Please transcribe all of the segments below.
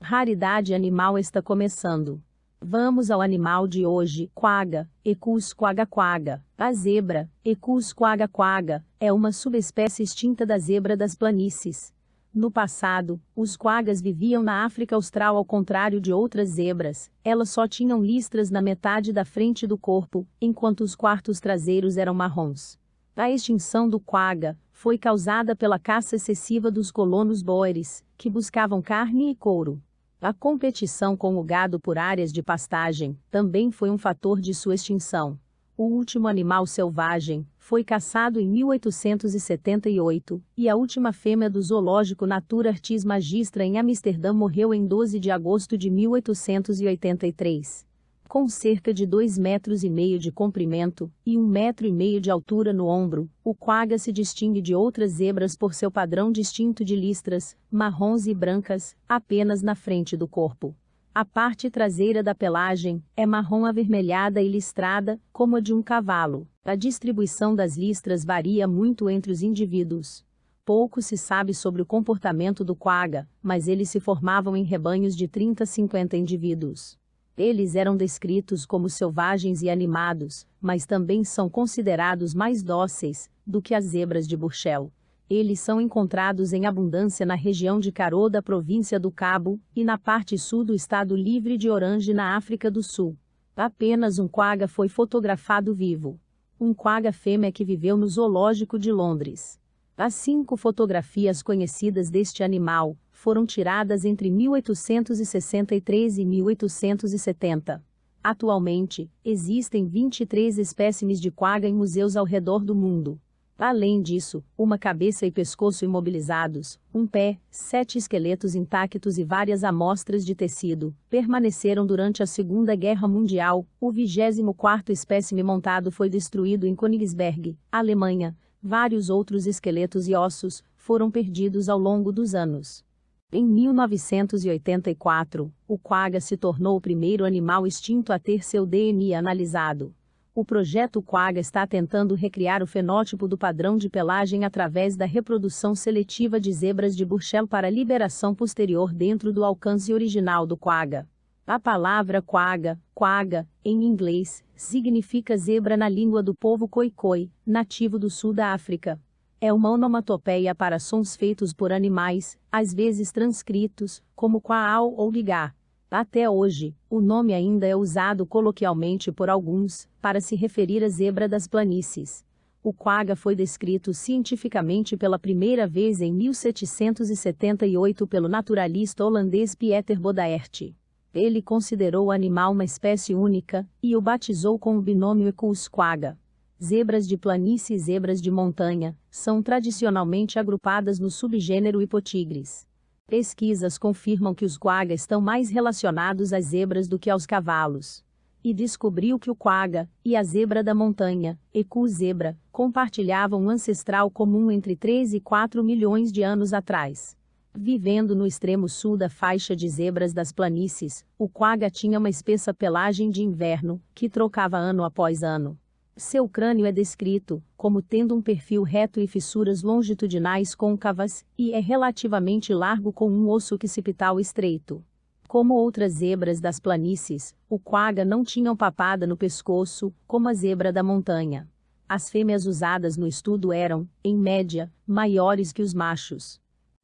Raridade animal está começando. Vamos ao animal de hoje, quaga. Equus quaga quaga. A zebra, Equus quaga quaga. é uma subespécie extinta da zebra das planícies. No passado, os quagas viviam na África Austral ao contrário de outras zebras, elas só tinham listras na metade da frente do corpo, enquanto os quartos traseiros eram marrons. A extinção do quaga foi causada pela caça excessiva dos colonos boeres, que buscavam carne e couro. A competição com o gado por áreas de pastagem também foi um fator de sua extinção. O último animal selvagem foi caçado em 1878 e a última fêmea do zoológico Natura Artis Magistra em Amsterdã morreu em 12 de agosto de 1883 com cerca de 2,5 metros e meio de comprimento e 1,5 um metro e meio de altura no ombro, o quagga se distingue de outras zebras por seu padrão distinto de listras, marrons e brancas, apenas na frente do corpo. A parte traseira da pelagem é marrom avermelhada e listrada, como a de um cavalo. A distribuição das listras varia muito entre os indivíduos. Pouco se sabe sobre o comportamento do quagga, mas eles se formavam em rebanhos de 30 a 50 indivíduos. Eles eram descritos como selvagens e animados, mas também são considerados mais dóceis do que as zebras de Burchell. Eles são encontrados em abundância na região de Karoo da província do Cabo e na parte sul do estado livre de Orange na África do Sul. Apenas um quagga foi fotografado vivo. Um quagga fêmea que viveu no zoológico de Londres. As cinco fotografias conhecidas deste animal foram tiradas entre 1863 e 1870. Atualmente, existem 23 espécimes de quagga em museus ao redor do mundo. Além disso, uma cabeça e pescoço imobilizados, um pé, sete esqueletos intactos e várias amostras de tecido permaneceram durante a Segunda Guerra Mundial. O 24 espécime montado foi destruído em Königsberg, Alemanha. Vários outros esqueletos e ossos foram perdidos ao longo dos anos. Em 1984, o quagga se tornou o primeiro animal extinto a ter seu DNA analisado. O projeto Quagga está tentando recriar o fenótipo do padrão de pelagem através da reprodução seletiva de zebras de Burchell para liberação posterior dentro do alcance original do Quagga. A palavra quagga, quagga, em inglês, significa zebra na língua do povo Khoikhoi, nativo do sul da África é uma onomatopeia para sons feitos por animais, às vezes transcritos, como quaal ou ligá. Até hoje, o nome ainda é usado coloquialmente por alguns, para se referir à zebra das planícies. O quagga foi descrito cientificamente pela primeira vez em 1778 pelo naturalista holandês Pieter Bodaert. Ele considerou o animal uma espécie única, e o batizou com o binômio Equus quagga. Zebras de planície e zebras de montanha são tradicionalmente agrupadas no subgênero hipotigres. Pesquisas confirmam que os quagga estão mais relacionados às zebras do que aos cavalos. E descobriu que o quagga e a zebra da montanha, ecu zebra, compartilhavam um ancestral comum entre 3 e 4 milhões de anos atrás. Vivendo no extremo sul da faixa de zebras das planícies, o quagga tinha uma espessa pelagem de inverno, que trocava ano após ano. Seu crânio é descrito como tendo um perfil reto e fissuras longitudinais côncavas, e é relativamente largo com um osso occipital estreito. Como outras zebras das planícies, o quagga não tinha papada no pescoço, como a zebra da montanha. As fêmeas usadas no estudo eram, em média, maiores que os machos.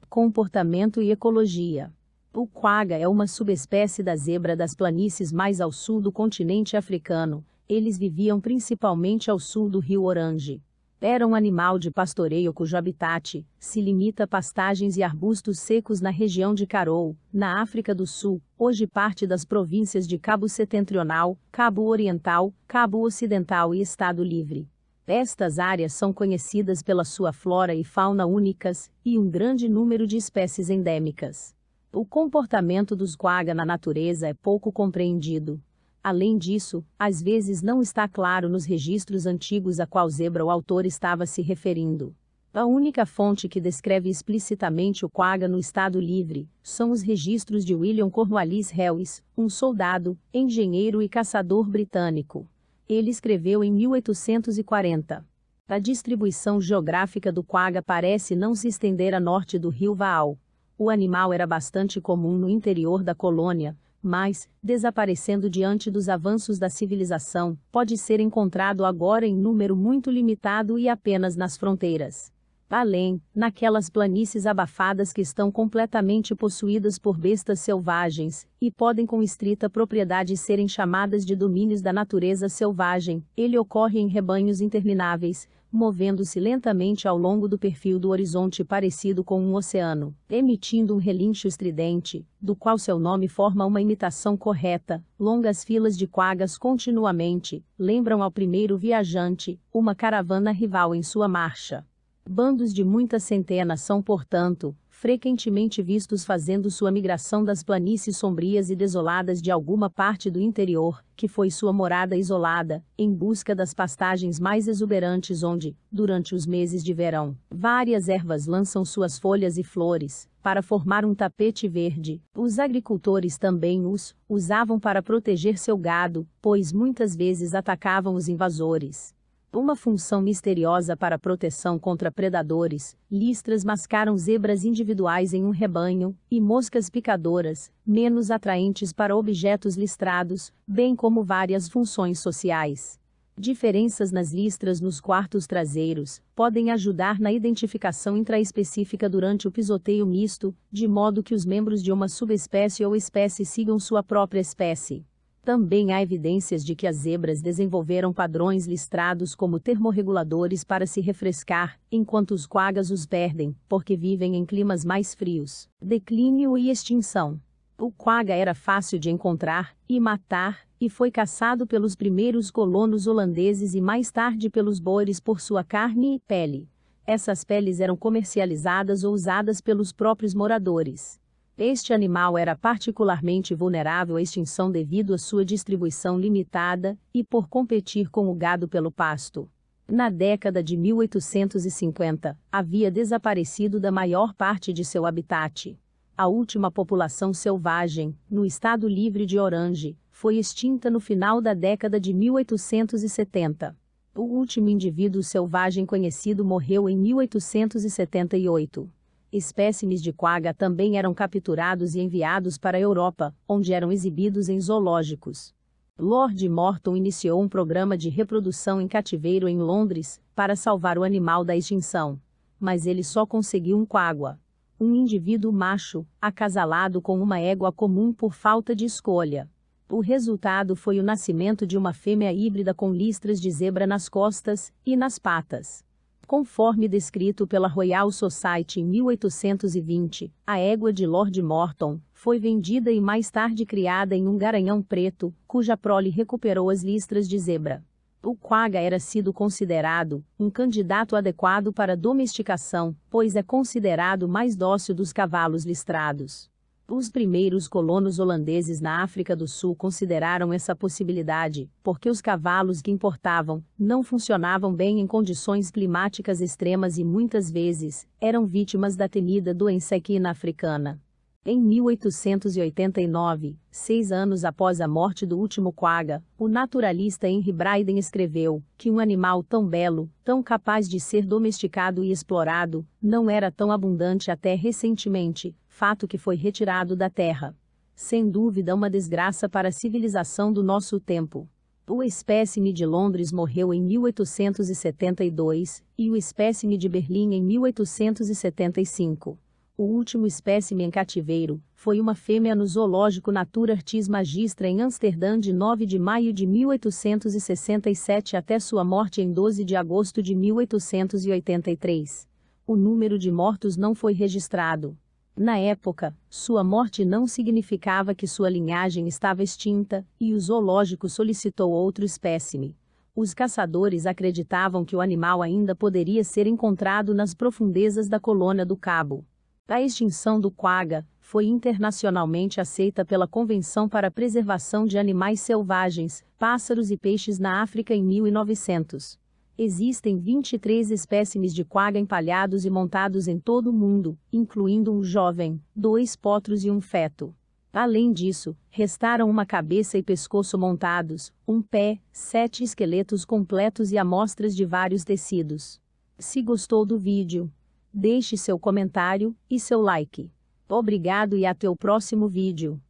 Comportamento e ecologia o quagga é uma subespécie da zebra das planícies mais ao sul do continente africano, eles viviam principalmente ao sul do rio Orange. Era um animal de pastoreio cujo habitat se limita a pastagens e arbustos secos na região de Karoo, na África do Sul, hoje parte das províncias de Cabo Setentrional, Cabo Oriental, Cabo Ocidental e Estado Livre. Estas áreas são conhecidas pela sua flora e fauna únicas e um grande número de espécies endêmicas. O comportamento dos quagga na natureza é pouco compreendido. Além disso, às vezes não está claro nos registros antigos a qual zebra o autor estava se referindo. A única fonte que descreve explicitamente o quagga no estado livre são os registros de William Cornwallis Harris, um soldado, engenheiro e caçador britânico. Ele escreveu em 1840. A distribuição geográfica do quagga parece não se estender a norte do rio Vaal. O animal era bastante comum no interior da colônia, mas, desaparecendo diante dos avanços da civilização, pode ser encontrado agora em número muito limitado e apenas nas fronteiras. Além, naquelas planícies abafadas que estão completamente possuídas por bestas selvagens, e podem com estrita propriedade serem chamadas de domínios da natureza selvagem, ele ocorre em rebanhos intermináveis, movendo-se lentamente ao longo do perfil do horizonte parecido com um oceano, emitindo um relincho estridente, do qual seu nome forma uma imitação correta. Longas filas de quagas continuamente lembram ao primeiro viajante, uma caravana rival em sua marcha. Bandos de muitas centenas são, portanto, frequentemente vistos fazendo sua migração das planícies sombrias e desoladas de alguma parte do interior, que foi sua morada isolada, em busca das pastagens mais exuberantes onde, durante os meses de verão, várias ervas lançam suas folhas e flores, para formar um tapete verde. Os agricultores também os usavam para proteger seu gado, pois muitas vezes atacavam os invasores uma função misteriosa para proteção contra predadores, listras mascaram zebras individuais em um rebanho, e moscas picadoras, menos atraentes para objetos listrados, bem como várias funções sociais. Diferenças nas listras nos quartos traseiros podem ajudar na identificação intraespecífica durante o pisoteio misto, de modo que os membros de uma subespécie ou espécie sigam sua própria espécie. Também há evidências de que as zebras desenvolveram padrões listrados como termorreguladores para se refrescar, enquanto os quagas os perdem, porque vivem em climas mais frios. Declínio e extinção. O quaga era fácil de encontrar e matar, e foi caçado pelos primeiros colonos holandeses e mais tarde pelos boeres por sua carne e pele. Essas peles eram comercializadas ou usadas pelos próprios moradores. Este animal era particularmente vulnerável à extinção devido à sua distribuição limitada e por competir com o gado pelo pasto. Na década de 1850, havia desaparecido da maior parte de seu habitat. A última população selvagem, no estado livre de Orange, foi extinta no final da década de 1870. O último indivíduo selvagem conhecido morreu em 1878 espécimes de quagga também eram capturados e enviados para a Europa, onde eram exibidos em zoológicos. Lord Morton iniciou um programa de reprodução em cativeiro em Londres, para salvar o animal da extinção. Mas ele só conseguiu um quagua. Um indivíduo macho, acasalado com uma égua comum por falta de escolha. O resultado foi o nascimento de uma fêmea híbrida com listras de zebra nas costas e nas patas. Conforme descrito pela Royal Society em 1820, a égua de Lord Morton foi vendida e mais tarde criada em um garanhão preto, cuja prole recuperou as listras de zebra. O quagga era sido considerado um candidato adequado para domesticação, pois é considerado mais dócil dos cavalos listrados. Os primeiros colonos holandeses na África do Sul consideraram essa possibilidade, porque os cavalos que importavam não funcionavam bem em condições climáticas extremas e muitas vezes eram vítimas da temida doença equina africana. Em 1889, seis anos após a morte do último quaga, o naturalista Henry Bryden escreveu que um animal tão belo, tão capaz de ser domesticado e explorado, não era tão abundante até recentemente, fato que foi retirado da Terra. Sem dúvida uma desgraça para a civilização do nosso tempo. O espécime de Londres morreu em 1872 e o espécime de Berlim em 1875. O último espécime em cativeiro foi uma fêmea no zoológico Natura Artis Magistra em Amsterdã de 9 de maio de 1867 até sua morte em 12 de agosto de 1883. O número de mortos não foi registrado. Na época, sua morte não significava que sua linhagem estava extinta, e o zoológico solicitou outro espécime. Os caçadores acreditavam que o animal ainda poderia ser encontrado nas profundezas da colônia do Cabo. A extinção do quagga foi internacionalmente aceita pela Convenção para a Preservação de Animais Selvagens, Pássaros e Peixes na África em 1900. Existem 23 espécimes de quagga empalhados e montados em todo o mundo, incluindo um jovem, dois potros e um feto. Além disso, restaram uma cabeça e pescoço montados, um pé, sete esqueletos completos e amostras de vários tecidos. Se gostou do vídeo, deixe seu comentário e seu like. Obrigado e até o próximo vídeo.